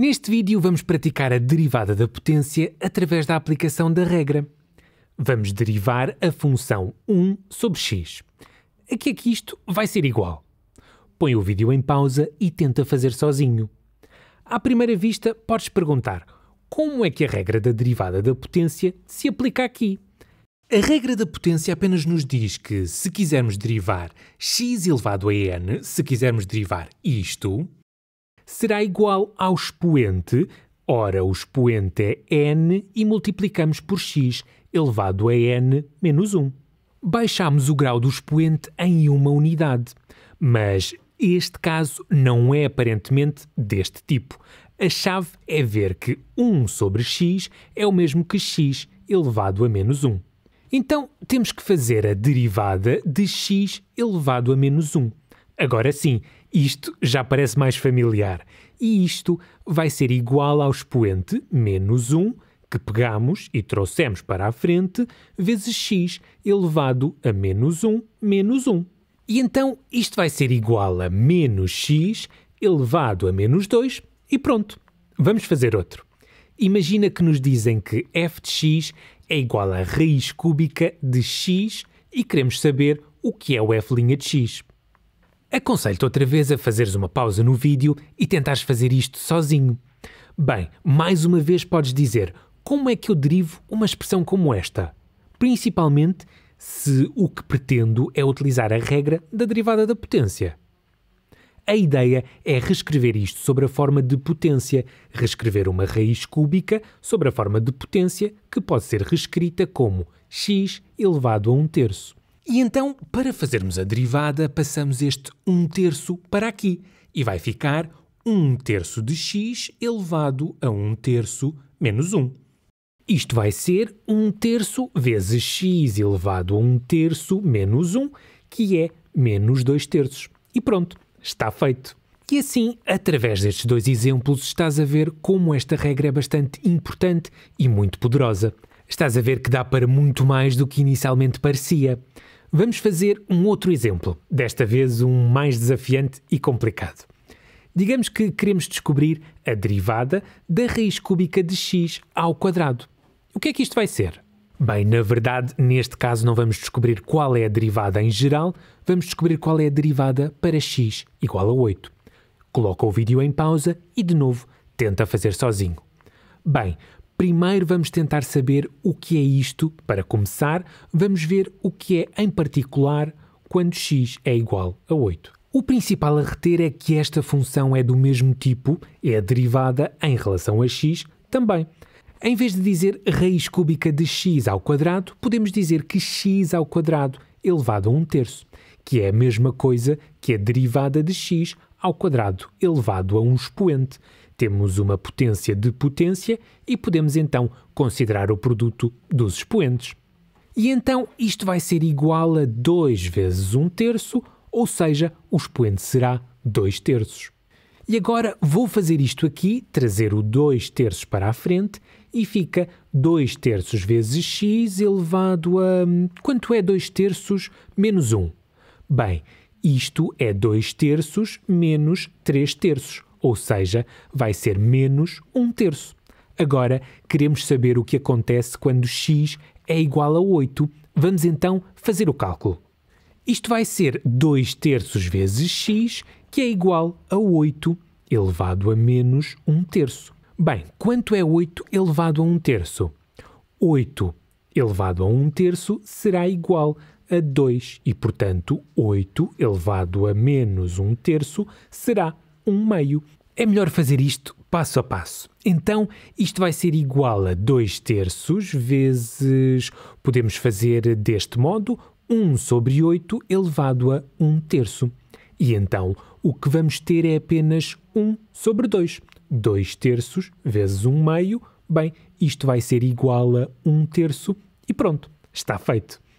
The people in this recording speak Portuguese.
Neste vídeo vamos praticar a derivada da potência através da aplicação da regra. Vamos derivar a função 1 sobre x. A que é que isto vai ser igual? Põe o vídeo em pausa e tenta fazer sozinho. À primeira vista, podes perguntar como é que a regra da derivada da potência se aplica aqui? A regra da potência apenas nos diz que, se quisermos derivar x elevado a n, se quisermos derivar isto, será igual ao expoente. Ora, o expoente é n e multiplicamos por x elevado a n menos 1. Baixamos o grau do expoente em uma unidade, mas este caso não é aparentemente deste tipo. A chave é ver que 1 sobre x é o mesmo que x elevado a menos 1. Então, temos que fazer a derivada de x elevado a menos 1. Agora sim, isto já parece mais familiar. E isto vai ser igual ao expoente menos 1, que pegamos e trouxemos para a frente, vezes x elevado a menos 1 menos 1. E então isto vai ser igual a menos x elevado a menos 2 e pronto. Vamos fazer outro. Imagina que nos dizem que f de x é igual a raiz cúbica de x e queremos saber o que é o f' de x. Aconselho-te outra vez a fazeres uma pausa no vídeo e tentares fazer isto sozinho. Bem, mais uma vez podes dizer como é que eu derivo uma expressão como esta? Principalmente se o que pretendo é utilizar a regra da derivada da potência. A ideia é reescrever isto sobre a forma de potência, reescrever uma raiz cúbica sobre a forma de potência que pode ser reescrita como x elevado a 1 terço. E então, para fazermos a derivada, passamos este 1 terço para aqui e vai ficar 1 terço de x elevado a 1 terço menos 1. Isto vai ser 1 terço vezes x elevado a 1 terço menos 1, que é menos 2 terços. E pronto, está feito. E assim, através destes dois exemplos, estás a ver como esta regra é bastante importante e muito poderosa. Estás a ver que dá para muito mais do que inicialmente parecia. Vamos fazer um outro exemplo, desta vez um mais desafiante e complicado. Digamos que queremos descobrir a derivada da raiz cúbica de x ao quadrado. O que é que isto vai ser? Bem, na verdade, neste caso não vamos descobrir qual é a derivada em geral, vamos descobrir qual é a derivada para x igual a 8. Coloca o vídeo em pausa e, de novo, tenta fazer sozinho. Bem, Primeiro vamos tentar saber o que é isto. Para começar, vamos ver o que é em particular quando x é igual a 8. O principal a reter é que esta função é do mesmo tipo, é derivada em relação a x também. Em vez de dizer raiz cúbica de x ao quadrado, podemos dizer que x ao quadrado elevado a 1 terço, que é a mesma coisa que a derivada de x ao quadrado elevado a um expoente. Temos uma potência de potência e podemos então considerar o produto dos expoentes. E então isto vai ser igual a 2 vezes 1 terço, ou seja, o expoente será 2 terços. E agora vou fazer isto aqui, trazer o 2 terços para a frente e fica 2 terços vezes x elevado a. Hum, quanto é 2 terços menos 1? Bem, isto é 2 terços menos 3 terços, ou seja, vai ser menos 1 um terço. Agora, queremos saber o que acontece quando x é igual a 8. Vamos então fazer o cálculo. Isto vai ser 2 terços vezes x, que é igual a 8 elevado a menos 1 terço. Bem, quanto é 8 elevado a 1 terço? 8 elevado a 1 terço será igual a 2 e, portanto, 8 elevado a menos 1 terço será 1 meio. É melhor fazer isto passo a passo. Então, isto vai ser igual a 2 terços vezes. Podemos fazer deste modo 1 sobre 8 elevado a 1 terço. E então, o que vamos ter é apenas 1 sobre 2. 2 terços vezes 1 meio. Bem, isto vai ser igual a 1 terço e pronto, está feito.